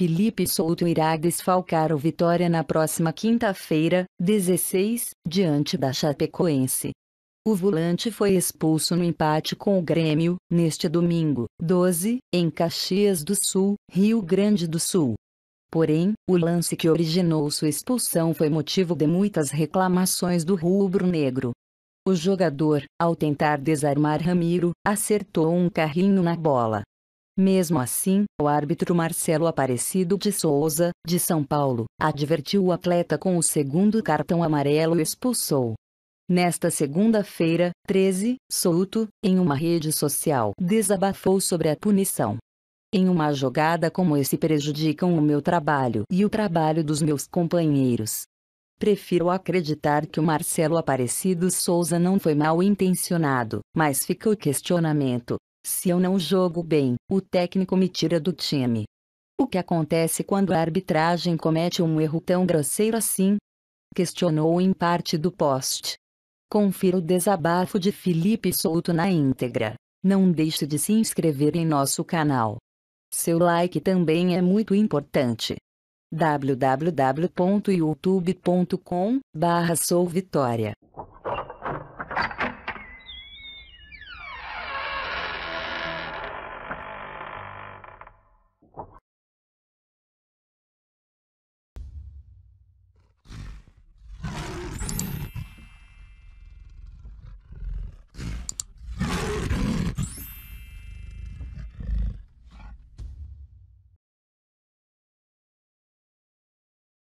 Felipe Souto irá desfalcar o Vitória na próxima quinta-feira, 16, diante da Chapecoense. O volante foi expulso no empate com o Grêmio, neste domingo, 12, em Caxias do Sul, Rio Grande do Sul. Porém, o lance que originou sua expulsão foi motivo de muitas reclamações do rubro-negro. O jogador, ao tentar desarmar Ramiro, acertou um carrinho na bola. Mesmo assim, o árbitro Marcelo Aparecido de Souza, de São Paulo, advertiu o atleta com o segundo cartão amarelo e expulsou. Nesta segunda-feira, 13, Souto, em uma rede social, desabafou sobre a punição. Em uma jogada como esse prejudicam o meu trabalho e o trabalho dos meus companheiros. Prefiro acreditar que o Marcelo Aparecido Souza não foi mal intencionado, mas fica o questionamento: se eu não jogo bem, o técnico me tira do time. O que acontece quando a arbitragem comete um erro tão grosseiro assim? Questionou em parte do post. Confira o desabafo de Felipe Souto na íntegra. Não deixe de se inscrever em nosso canal. Seu like também é muito importante. www.youtube.com/souvitória